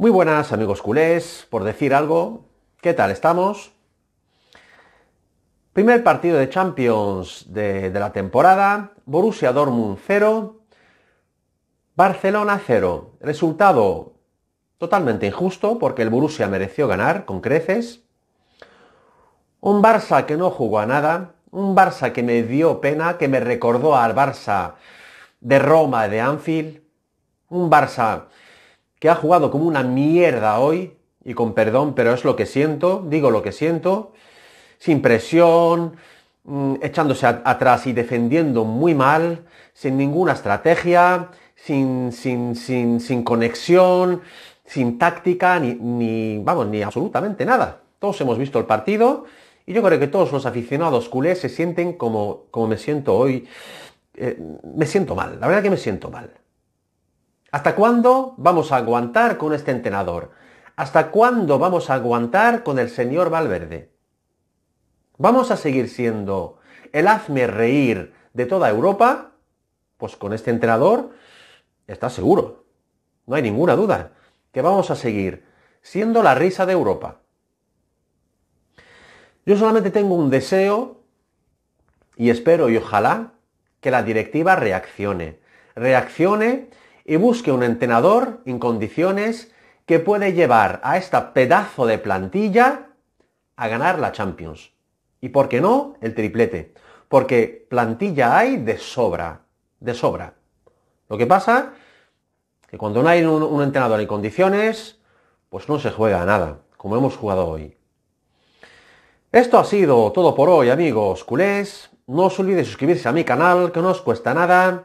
Muy buenas amigos culés, por decir algo, ¿qué tal estamos? Primer partido de Champions de, la temporada, Borussia Dortmund 0, Barcelona 0. Resultado totalmente injusto porque el Borussia mereció ganar con creces. Un Barça que no jugó a nada, un Barça que me dio pena, que me recordó al Barça de Roma, de Anfield, un Barça que ha jugado como una mierda hoy, y con perdón, pero es lo que siento, digo lo que siento, sin presión, mm, echándose atrás y defendiendo muy mal, sin ninguna estrategia, sin, sin, sin, sin conexión, sin táctica, ni, ni, vamos, ni absolutamente nada. Todos hemos visto el partido y yo creo que todos los aficionados culés se sienten como, como me siento hoy. Eh, me siento mal, la verdad que me siento mal. ¿Hasta cuándo vamos a aguantar con este entrenador? ¿Hasta cuándo vamos a aguantar con el señor Valverde? ¿Vamos a seguir siendo el hazme reír de toda Europa? Pues con este entrenador está seguro. No hay ninguna duda que vamos a seguir siendo la risa de Europa. Yo solamente tengo un deseo y espero y ojalá que la directiva reaccione. Reaccione y busque un entrenador en condiciones que puede llevar a esta pedazo de plantilla a ganar la Champions. Y por qué no, el triplete. Porque plantilla hay de sobra. De sobra. Lo que pasa que cuando no hay un, entrenador en condiciones, pues no se juega a nada, como hemos jugado hoy. Esto ha sido todo por hoy, amigos culés. No os olvidéis suscribirse a mi canal, que no os cuesta nada